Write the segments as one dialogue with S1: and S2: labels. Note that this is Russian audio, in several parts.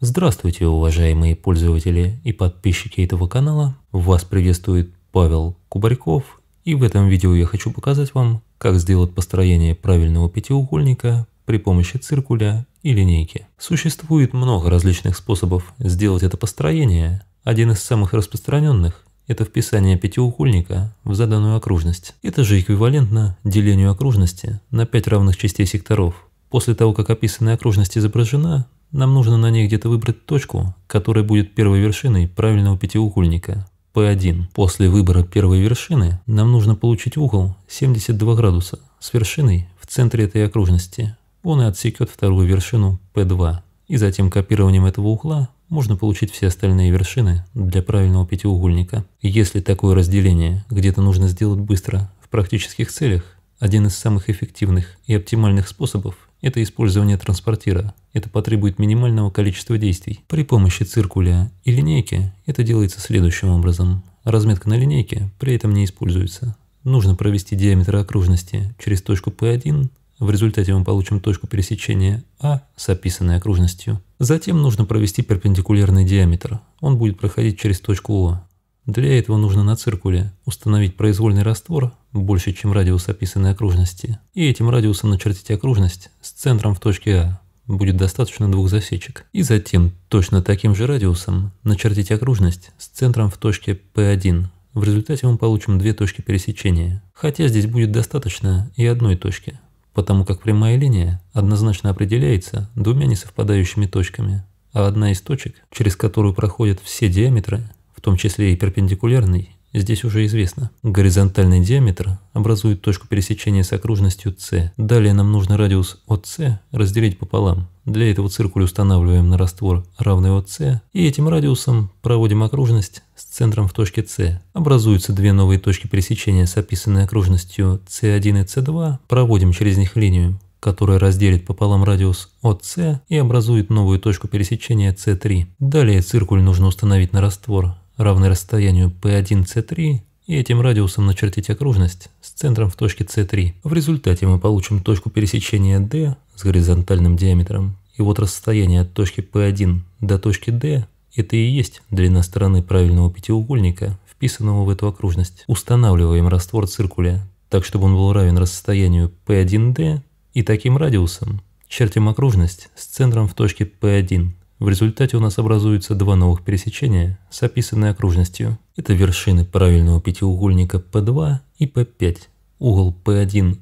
S1: Здравствуйте, уважаемые пользователи и подписчики этого канала. Вас приветствует Павел Кубарьков. И в этом видео я хочу показать вам, как сделать построение правильного пятиугольника при помощи циркуля и линейки. Существует много различных способов сделать это построение. Один из самых распространенных – это вписание пятиугольника в заданную окружность. Это же эквивалентно делению окружности на 5 равных частей секторов. После того, как описанная окружность изображена, нам нужно на ней где-то выбрать точку, которая будет первой вершиной правильного пятиугольника. P1. После выбора первой вершины нам нужно получить угол 72 градуса с вершиной в центре этой окружности. Он и отсекет вторую вершину P2. И затем копированием этого угла можно получить все остальные вершины для правильного пятиугольника. Если такое разделение где-то нужно сделать быстро в практических целях, один из самых эффективных и оптимальных способов это использование транспортира. Это потребует минимального количества действий. При помощи циркуля и линейки это делается следующим образом. Разметка на линейке при этом не используется. Нужно провести диаметр окружности через точку P1, в результате мы получим точку пересечения А с описанной окружностью. Затем нужно провести перпендикулярный диаметр. Он будет проходить через точку О. Для этого нужно на циркуле установить произвольный раствор больше, чем радиус описанной окружности, и этим радиусом начертить окружность с центром в точке А, будет достаточно двух засечек. И затем точно таким же радиусом начертить окружность с центром в точке P1. В результате мы получим две точки пересечения, хотя здесь будет достаточно и одной точки, потому как прямая линия однозначно определяется двумя несовпадающими точками, а одна из точек, через которую проходят все диаметры, в том числе и перпендикулярный, здесь уже известно. Горизонтальный диаметр образует точку пересечения с окружностью С. Далее нам нужно радиус ОС разделить пополам. Для этого циркуль устанавливаем на раствор равный ОС и этим радиусом проводим окружность с центром в точке С. Образуются две новые точки пересечения с описанной окружностью С1 и С2, проводим через них линию которая разделит пополам радиус ОС и образует новую точку пересечения С3. Далее циркуль нужно установить на раствор равной расстоянию P1C3 и этим радиусом начертить окружность с центром в точке C3. В результате мы получим точку пересечения D с горизонтальным диаметром, и вот расстояние от точки P1 до точки D – это и есть длина стороны правильного пятиугольника, вписанного в эту окружность. Устанавливаем раствор циркуля так, чтобы он был равен расстоянию P1D и таким радиусом чертим окружность с центром в точке P1. В результате у нас образуются два новых пересечения с описанной окружностью. Это вершины правильного пятиугольника P2 и P5. Угол P1O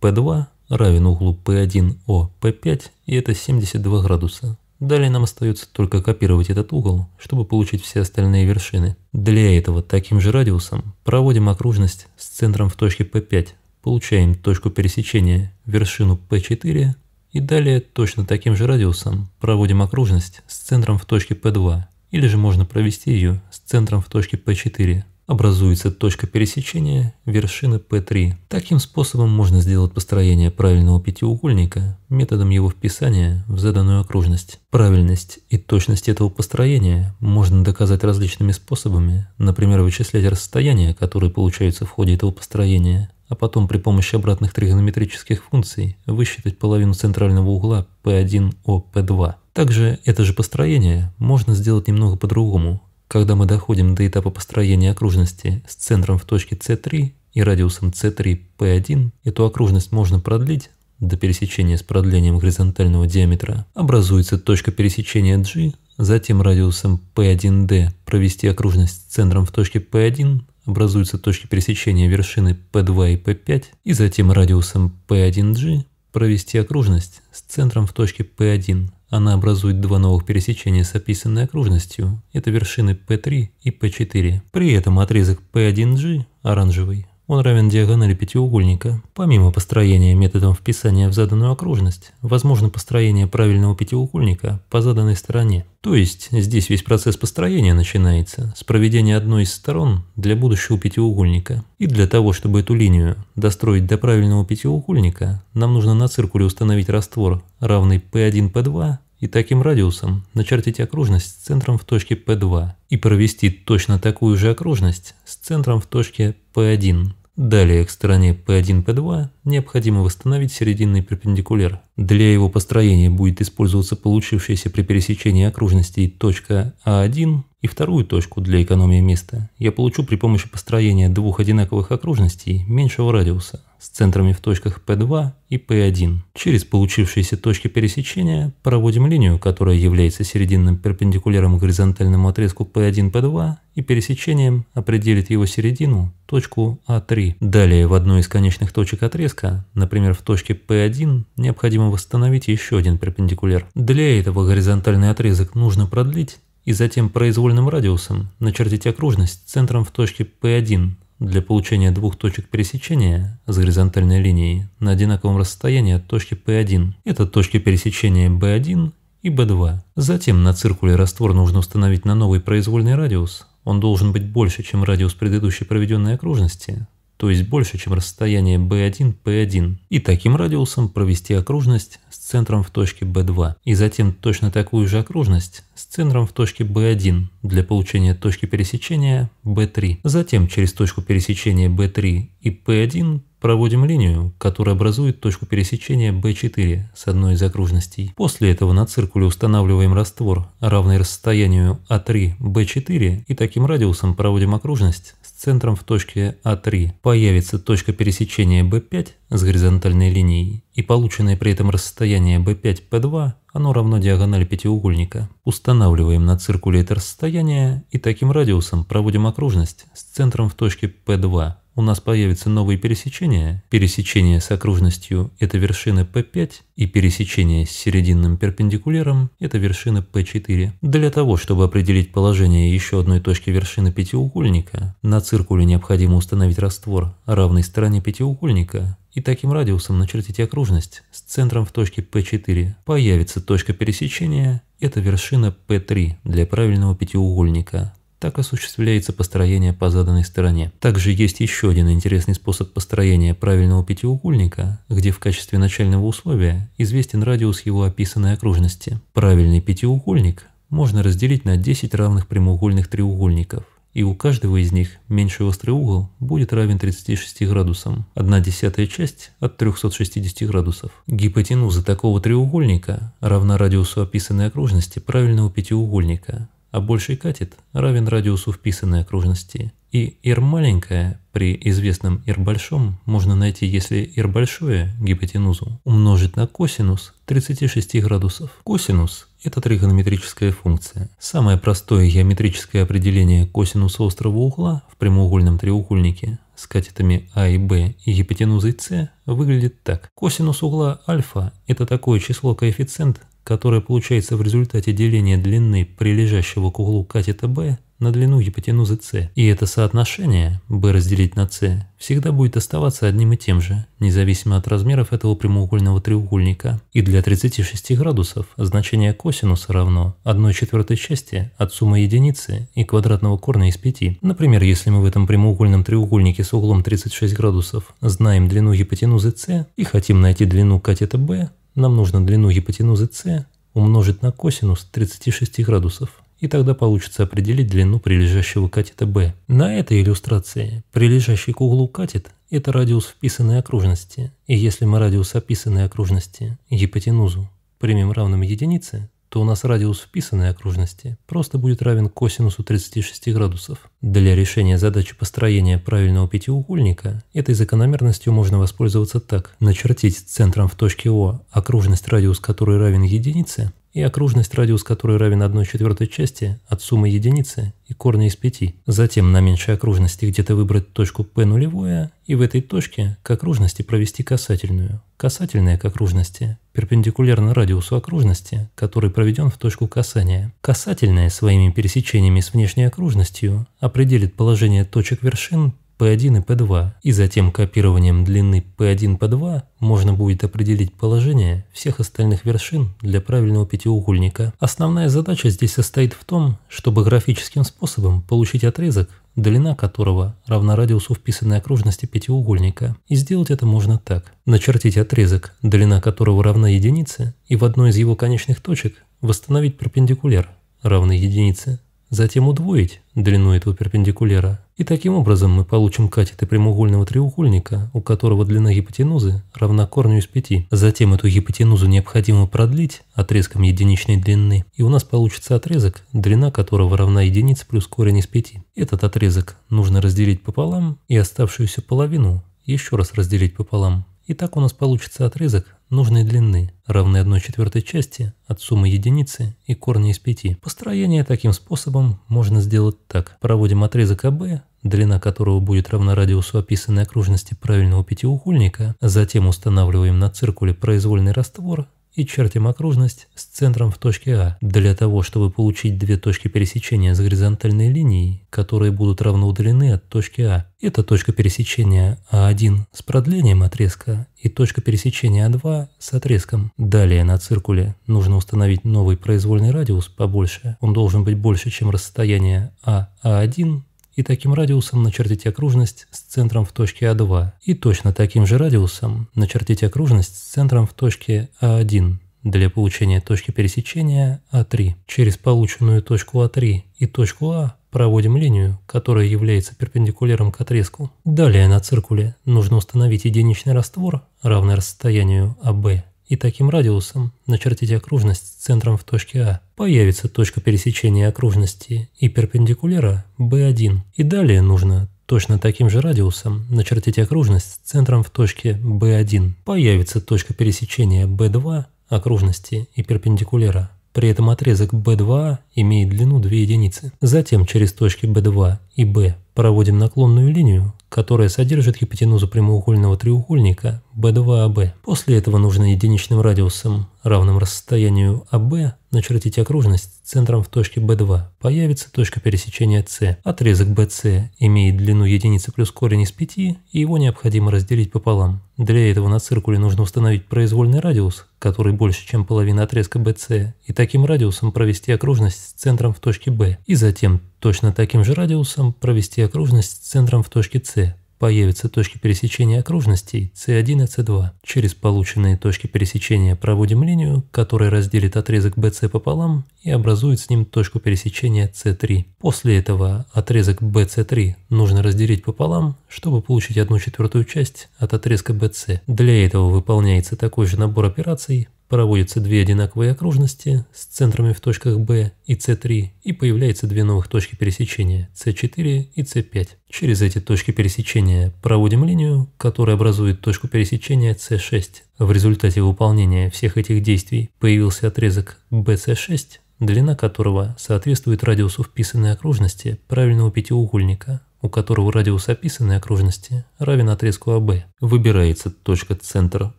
S1: P2 равен углу P1O P5 и это 72 градуса. Далее нам остается только копировать этот угол, чтобы получить все остальные вершины. Для этого таким же радиусом проводим окружность с центром в точке P5. Получаем точку пересечения, вершину P4 и далее точно таким же радиусом проводим окружность с центром в точке P2 или же можно провести ее с центром в точке P4. Образуется точка пересечения вершины P3. Таким способом можно сделать построение правильного пятиугольника методом его вписания в заданную окружность. Правильность и точность этого построения можно доказать различными способами, например, вычислять расстояния, которые получаются в ходе этого построения, а потом при помощи обратных тригонометрических функций высчитать половину центрального угла P1OP2. Также это же построение можно сделать немного по-другому. Когда мы доходим до этапа построения окружности с центром в точке C3 и радиусом C3P1, эту окружность можно продлить до пересечения с продлением горизонтального диаметра. Образуется точка пересечения G, затем радиусом P1D провести окружность с центром в точке P1 образуются точки пересечения вершины P2 и P5 и затем радиусом P1G провести окружность с центром в точке P1. Она образует два новых пересечения с описанной окружностью. Это вершины P3 и P4. При этом отрезок P1G, оранжевый, он равен диагонали пятиугольника. Помимо построения методом вписания в заданную окружность, возможно построение правильного пятиугольника по заданной стороне. То есть здесь весь процесс построения начинается с проведения одной из сторон для будущего пятиугольника. И для того, чтобы эту линию достроить до правильного пятиугольника, нам нужно на циркуле установить раствор, равный P1, P2 и таким радиусом начертить окружность с центром в точке P2 и провести точно такую же окружность с центром в точке P1. Далее к стороне P1, P2 необходимо восстановить серединный перпендикуляр для его построения будет использоваться получившаяся при пересечении окружностей точка А1 и вторую точку для экономии места я получу при помощи построения двух одинаковых окружностей меньшего радиуса с центрами в точках P2 и P1. Через получившиеся точки пересечения проводим линию, которая является серединным перпендикуляром горизонтальному отрезку P1-P2 и пересечением определит его середину, точку А3. Далее в одной из конечных точек отрезка, например в точке P1, необходимо необходимо восстановить еще один перпендикуляр. Для этого горизонтальный отрезок нужно продлить и затем произвольным радиусом начертить окружность центром в точке P1 для получения двух точек пересечения с горизонтальной линией на одинаковом расстоянии от точки P1. Это точки пересечения B1 и B2. Затем на циркуле раствор нужно установить на новый произвольный радиус. Он должен быть больше, чем радиус предыдущей проведенной окружности, то есть больше, чем расстояние B1-P1, и таким радиусом провести окружность с центром в точке B2, и затем точно такую же окружность с центром в точке B1 для получения точки пересечения B3. Затем через точку пересечения B3 и P1 проводим линию, которая образует точку пересечения B4 с одной из окружностей. После этого на циркуле устанавливаем раствор, равный расстоянию a 3 B4, и таким радиусом проводим окружность центром в точке А3 появится точка пересечения B5 с горизонтальной линией и полученное при этом расстояние B5-P2, оно равно диагонали пятиугольника. Устанавливаем на циркулятор расстояние и таким радиусом проводим окружность с центром в точке P2 у нас появятся новые пересечения, пересечение с окружностью – это вершина P5, и пересечение с серединным перпендикуляром – это вершина P4. Для того, чтобы определить положение еще одной точки вершины пятиугольника, на циркуле необходимо установить раствор равный стороне пятиугольника и таким радиусом начертить окружность с центром в точке P4. Появится точка пересечения – это вершина P3 для правильного пятиугольника. Так осуществляется построение по заданной стороне. Также есть еще один интересный способ построения правильного пятиугольника, где в качестве начального условия известен радиус его описанной окружности. Правильный пятиугольник можно разделить на 10 равных прямоугольных треугольников, и у каждого из них меньший острый угол будет равен 36 градусам, одна десятая часть от 360 градусов. Гипотенуза такого треугольника равна радиусу описанной окружности правильного пятиугольника, а больший катет равен радиусу вписанной окружности. И ир маленькое при известном ир большом можно найти, если ир большое гипотенузу умножить на косинус 36 градусов. Косинус – это тригонометрическая функция. Самое простое геометрическое определение косинуса острого угла в прямоугольном треугольнике с катетами А и Б и гипотенузой С выглядит так. Косинус угла альфа – это такое число коэффициент, которая получается в результате деления длины прилежащего к углу катета b на длину гипотенузы c. И это соотношение b разделить на c всегда будет оставаться одним и тем же, независимо от размеров этого прямоугольного треугольника. И для 36 градусов значение косинуса равно 1 четвертой части от суммы единицы и квадратного корня из 5. Например, если мы в этом прямоугольном треугольнике с углом 36 градусов знаем длину гипотенузы c и хотим найти длину катета b, нам нужно длину гипотенузы С умножить на косинус 36 градусов, и тогда получится определить длину прилежащего катета B. На этой иллюстрации прилежащий к углу катет – это радиус вписанной окружности, и если мы радиус описанной окружности, гипотенузу, примем равным единице, то у нас радиус вписанной окружности просто будет равен косинусу 36 градусов. Для решения задачи построения правильного пятиугольника этой закономерностью можно воспользоваться так. Начертить центром в точке О окружность, радиус которой равен единице, и окружность, радиус которой равен 1 четвертой части от суммы единицы и корня из 5. Затем на меньшей окружности где-то выбрать точку P нулевое и в этой точке к окружности провести касательную. Касательная к окружности перпендикулярно радиусу окружности, который проведен в точку касания. Касательная своими пересечениями с внешней окружностью определит положение точек вершин P1 и P2, и затем копированием длины P1-P2 можно будет определить положение всех остальных вершин для правильного пятиугольника. Основная задача здесь состоит в том, чтобы графическим способом получить отрезок, длина которого равна радиусу вписанной окружности пятиугольника. И сделать это можно так. Начертить отрезок, длина которого равна единице, и в одной из его конечных точек восстановить перпендикуляр, равный единице. Затем удвоить длину этого перпендикуляра и таким образом мы получим катеты прямоугольного треугольника, у которого длина гипотенузы равна корню из 5. Затем эту гипотенузу необходимо продлить отрезком единичной длины, и у нас получится отрезок, длина которого равна единице плюс корень из 5. Этот отрезок нужно разделить пополам и оставшуюся половину еще раз разделить пополам. И так у нас получится отрезок нужной длины, равный 1 четвертой части от суммы единицы и корня из 5. Построение таким способом можно сделать так. Проводим отрезок АБ, длина которого будет равна радиусу описанной окружности правильного пятиугольника, затем устанавливаем на циркуле произвольный раствор и чертим окружность с центром в точке А. Для того, чтобы получить две точки пересечения с горизонтальной линией, которые будут равноудалены от точки А, это точка пересечения А1 с продлением отрезка и точка пересечения А2 с отрезком. Далее на циркуле нужно установить новый произвольный радиус побольше. Он должен быть больше, чем расстояние АА1 и таким радиусом начертите окружность с центром в точке А2, и точно таким же радиусом начертите окружность с центром в точке А1 для получения точки пересечения А3. Через полученную точку А3 и точку А проводим линию, которая является перпендикуляром к отрезку. Далее на циркуле нужно установить единичный раствор, равный расстоянию АВ и таким радиусом начертите окружность с центром в точке А. Появится точка пересечения окружности и перпендикуляра B1. И далее нужно точно таким же радиусом начертить окружность с центром в точке B1. Появится точка пересечения B2 окружности и перпендикуляра при этом отрезок B2 имеет длину 2 единицы. Затем через точки B2 и B проводим наклонную линию, которая содержит гипотенузу прямоугольного треугольника B2AB. А После этого нужно единичным радиусом, равным расстоянию AB, а начертить окружность центром в точке B2. Появится точка пересечения C. Отрезок BC имеет длину единицы плюс корень из 5, и его необходимо разделить пополам. Для этого на циркуле нужно установить произвольный радиус, который больше, чем половина отрезка BC, и таким радиусом провести окружность с центром в точке B, и затем точно таким же радиусом провести окружность с центром в точке C. Появятся точки пересечения окружностей C1 и C2. Через полученные точки пересечения проводим линию, которая разделит отрезок BC пополам и образует с ним точку пересечения C3. После этого отрезок BC3 нужно разделить пополам, чтобы получить одну четвертую часть от отрезка BC. Для этого выполняется такой же набор операций, Проводятся две одинаковые окружности с центрами в точках B и C3 и появляются две новых точки пересечения C4 и C5. Через эти точки пересечения проводим линию, которая образует точку пересечения C6. В результате выполнения всех этих действий появился отрезок BC6, длина которого соответствует радиусу вписанной окружности правильного пятиугольника, у которого радиус описанной окружности равен отрезку АБ. Выбирается точка центр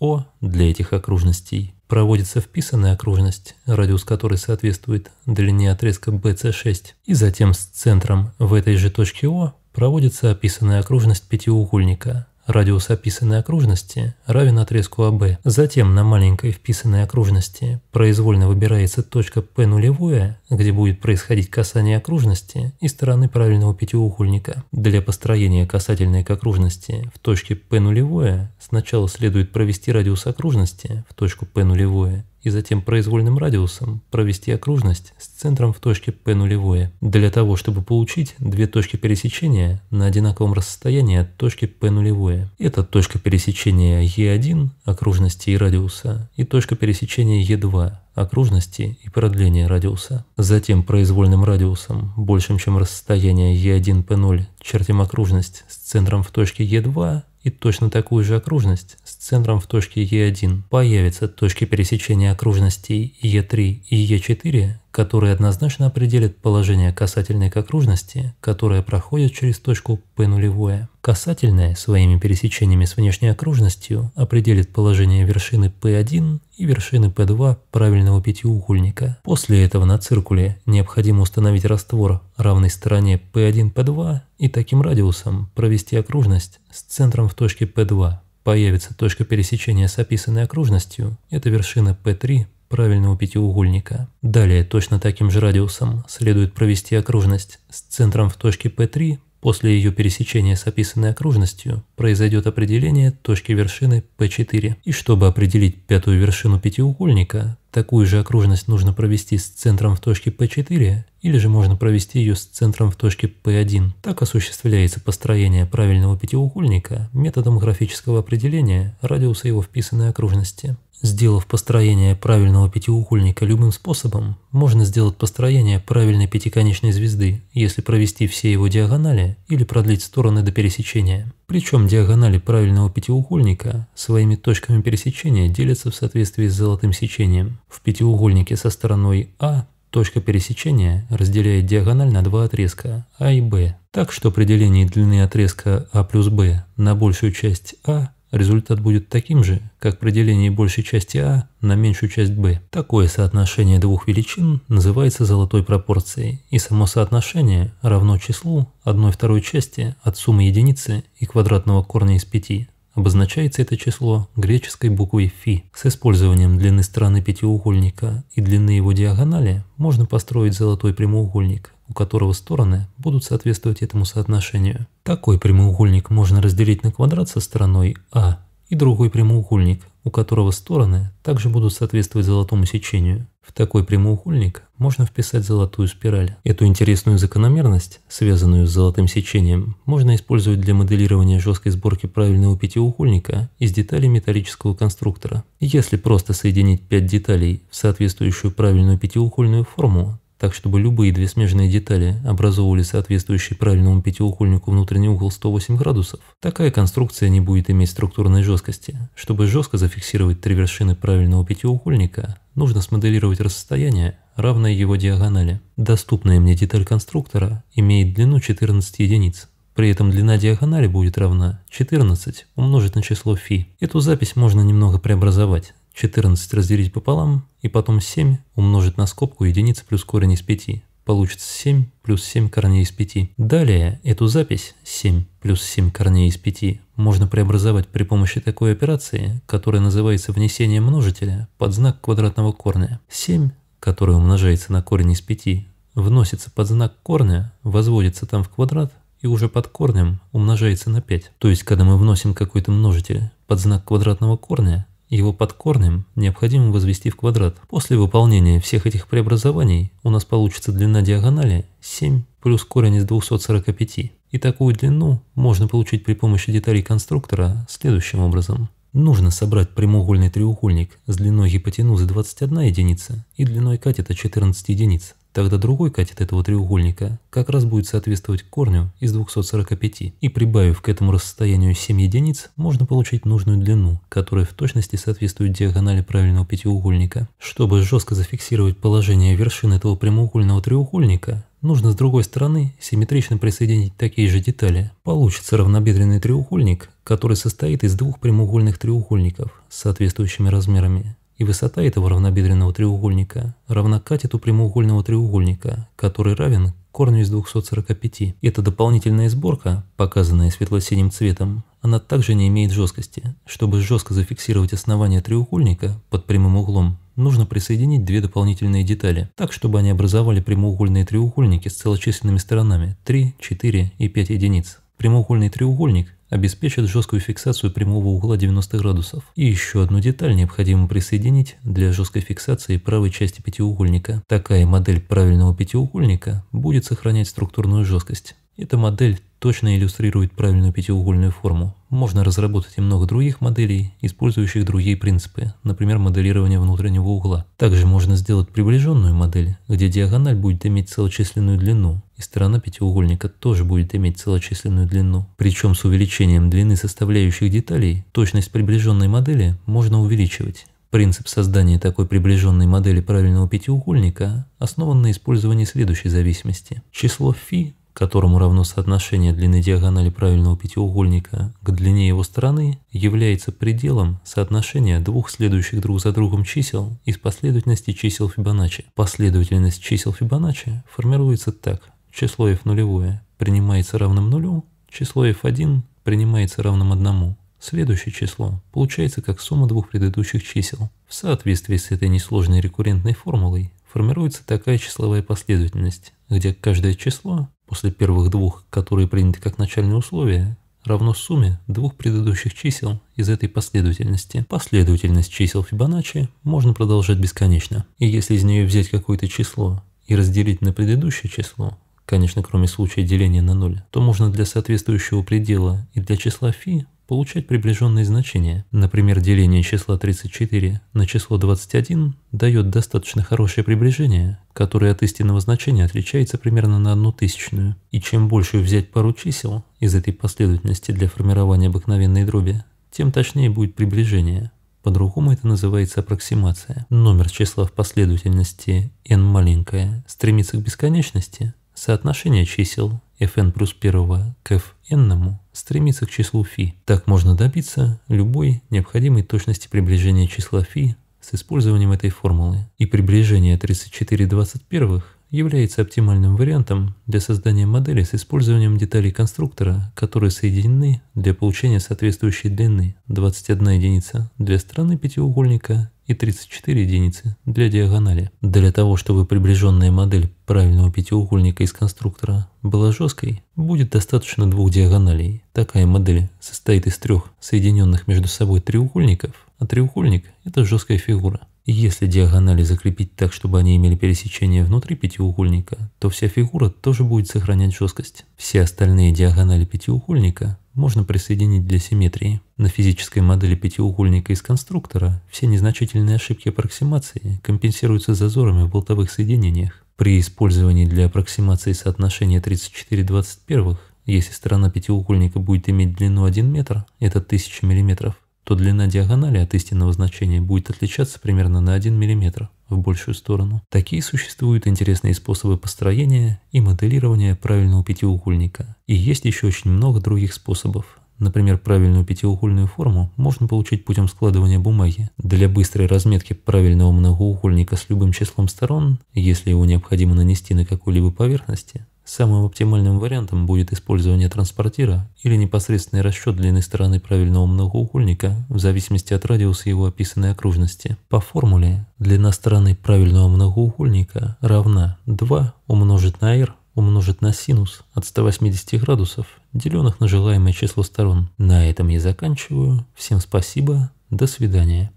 S1: О для этих окружностей. Проводится вписанная окружность, радиус которой соответствует длине отрезка BC6. И затем с центром в этой же точке О проводится описанная окружность пятиугольника, Радиус описанной окружности равен отрезку АБ. Затем на маленькой вписанной окружности произвольно выбирается точка P нулевое, где будет происходить касание окружности и стороны правильного пятиугольника. Для построения касательной к окружности в точке P нулевое сначала следует провести радиус окружности в точку P нулевое и затем произвольным радиусом провести окружность с центром в точке P 0 для того, чтобы получить две точки пересечения на одинаковом расстоянии от точки P 0 Это точка пересечения E1 окружности и радиуса и точка пересечения E2 окружности и продления радиуса. Затем произвольным радиусом, большим чем расстояние E1P0, чертим окружность с центром в точке E2 и точно такую же окружность с центром в точке Е1 появится точки пересечения окружностей Е3 и Е4, которые однозначно определит положение касательной к окружности, которая проходит через точку P 0 Касательная своими пересечениями с внешней окружностью определит положение вершины P1 и вершины P2 правильного пятиугольника. После этого на циркуле необходимо установить раствор равной стороне P1-P2 и таким радиусом провести окружность с центром в точке P2 появится точка пересечения с описанной окружностью, это вершина P3 правильного пятиугольника. Далее точно таким же радиусом следует провести окружность с центром в точке P3. После ее пересечения с описанной окружностью произойдет определение точки вершины P4. И чтобы определить пятую вершину пятиугольника, такую же окружность нужно провести с центром в точке P4 или же можно провести ее с центром в точке P1. Так осуществляется построение правильного пятиугольника методом графического определения радиуса его вписанной окружности. Сделав построение правильного пятиугольника любым способом, можно сделать построение правильной пятиконечной звезды, если провести все его диагонали или продлить стороны до пересечения. Причем диагонали правильного пятиугольника своими точками пересечения делятся в соответствии с золотым сечением. В пятиугольнике со стороной А точка пересечения разделяет диагональ на два отрезка А и Б, так что при делении длины отрезка А плюс Б на большую часть А – результат будет таким же, как при делении большей части А на меньшую часть Б. Такое соотношение двух величин называется золотой пропорцией, и само соотношение равно числу 1 второй части от суммы единицы и квадратного корня из 5. Обозначается это число греческой буквой φ. С использованием длины стороны пятиугольника и длины его диагонали можно построить золотой прямоугольник, у которого стороны будут соответствовать этому соотношению. Такой прямоугольник можно разделить на квадрат со стороной А и другой прямоугольник, у которого стороны также будут соответствовать золотому сечению. В такой прямоугольник можно вписать золотую спираль. Эту интересную закономерность, связанную с золотым сечением, можно использовать для моделирования жесткой сборки правильного пятиугольника из деталей металлического конструктора. Если просто соединить 5 деталей в соответствующую правильную пятиугольную форму, так чтобы любые две смежные детали образовывали соответствующий правильному пятиугольнику внутренний угол 108 градусов, такая конструкция не будет иметь структурной жесткости. Чтобы жестко зафиксировать три вершины правильного пятиугольника, нужно смоделировать расстояние, равное его диагонали. Доступная мне деталь конструктора имеет длину 14 единиц. При этом длина диагонали будет равна 14 умножить на число φ. Эту запись можно немного преобразовать, 14 разделить пополам и потом 7 умножить на скобку единицы плюс корень из 5. Получится 7 плюс 7 корней из 5. Далее эту запись 7 плюс 7 корней из 5 можно преобразовать при помощи такой операции, которая называется внесение множителя под знак квадратного корня. 7, который умножается на корень из 5, вносится под знак корня, возводится там в квадрат и уже под корнем умножается на 5. То есть, когда мы вносим какой-то множитель под знак квадратного корня, его подкорным необходимо возвести в квадрат. После выполнения всех этих преобразований у нас получится длина диагонали 7 плюс корень из 245. И такую длину можно получить при помощи деталей конструктора следующим образом. Нужно собрать прямоугольный треугольник с длиной гипотенузы 21 единица и длиной катета 14 единиц. Тогда другой катет этого треугольника как раз будет соответствовать корню из 245, и прибавив к этому расстоянию 7 единиц, можно получить нужную длину, которая в точности соответствует диагонали правильного пятиугольника. Чтобы жестко зафиксировать положение вершины этого прямоугольного треугольника, нужно с другой стороны симметрично присоединить такие же детали. Получится равнобедренный треугольник, который состоит из двух прямоугольных треугольников с соответствующими размерами и высота этого равнобедренного треугольника равна катету прямоугольного треугольника, который равен корню из 245. Эта дополнительная сборка, показанная светло-синим цветом, она также не имеет жесткости. Чтобы жестко зафиксировать основание треугольника под прямым углом, нужно присоединить две дополнительные детали, так чтобы они образовали прямоугольные треугольники с целочисленными сторонами 3, 4 и 5 единиц. Прямоугольный треугольник обеспечит жесткую фиксацию прямого угла 90 градусов. И еще одну деталь необходимо присоединить для жесткой фиксации правой части пятиугольника. Такая модель правильного пятиугольника будет сохранять структурную жесткость. Эта модель точно иллюстрирует правильную пятиугольную форму. Можно разработать и много других моделей, использующих другие принципы, например, моделирование внутреннего угла. Также можно сделать приближенную модель, где диагональ будет иметь целочисленную длину, и сторона пятиугольника тоже будет иметь целочисленную длину. Причем с увеличением длины составляющих деталей, точность приближенной модели можно увеличивать. Принцип создания такой приближенной модели правильного пятиугольника основан на использовании следующей зависимости. Число φ которому равно соотношение длины диагонали правильного пятиугольника к длине его стороны, является пределом соотношения двух следующих друг за другом чисел из последовательности чисел Фибоначчи. Последовательность чисел Фибоначчи формируется так. Число f нулевое принимается равным нулю, число f1 принимается равным одному. Следующее число получается как сумма двух предыдущих чисел. В соответствии с этой несложной рекуррентной формулой формируется такая числовая последовательность, где каждое число после первых двух, которые приняты как начальные условия, равно сумме двух предыдущих чисел из этой последовательности. Последовательность чисел Фибоначчи можно продолжать бесконечно. И если из нее взять какое-то число и разделить на предыдущее число, конечно, кроме случая деления на ноль, то можно для соответствующего предела и для числа φ получать приближенные значения. Например, деление числа 34 на число 21 дает достаточно хорошее приближение, которое от истинного значения отличается примерно на одну тысячную. И чем больше взять пару чисел из этой последовательности для формирования обыкновенной дроби, тем точнее будет приближение. По-другому это называется аппроксимация. Номер числа в последовательности n маленькое стремится к бесконечности, соотношение чисел fn плюс 1 к fn стремится к числу φ. Так можно добиться любой необходимой точности приближения числа φ с использованием этой формулы. И приближение 34,21 является оптимальным вариантом для создания модели с использованием деталей конструктора, которые соединены для получения соответствующей длины 21 единица для стороны пятиугольника и 34 единицы для диагонали. Для того, чтобы приближенная модель правильного пятиугольника из конструктора была жесткой, будет достаточно двух диагоналей. Такая модель состоит из трех соединенных между собой треугольников, а треугольник – это жесткая фигура. Если диагонали закрепить так, чтобы они имели пересечение внутри пятиугольника, то вся фигура тоже будет сохранять жесткость. Все остальные диагонали пятиугольника можно присоединить для симметрии. На физической модели пятиугольника из конструктора все незначительные ошибки аппроксимации компенсируются зазорами в болтовых соединениях. При использовании для аппроксимации соотношения 34-21, если сторона пятиугольника будет иметь длину 1 метр, это 1000 миллиметров то длина диагонали от истинного значения будет отличаться примерно на 1 мм в большую сторону. Такие существуют интересные способы построения и моделирования правильного пятиугольника. И есть еще очень много других способов. Например, правильную пятиугольную форму можно получить путем складывания бумаги. Для быстрой разметки правильного многоугольника с любым числом сторон, если его необходимо нанести на какую либо поверхность. Самым оптимальным вариантом будет использование транспортира или непосредственный расчет длины стороны правильного многоугольника в зависимости от радиуса его описанной окружности. По формуле длина стороны правильного многоугольника равна 2 умножить на r умножить на синус от 180 градусов, деленных на желаемое число сторон. На этом я заканчиваю. Всем спасибо. До свидания.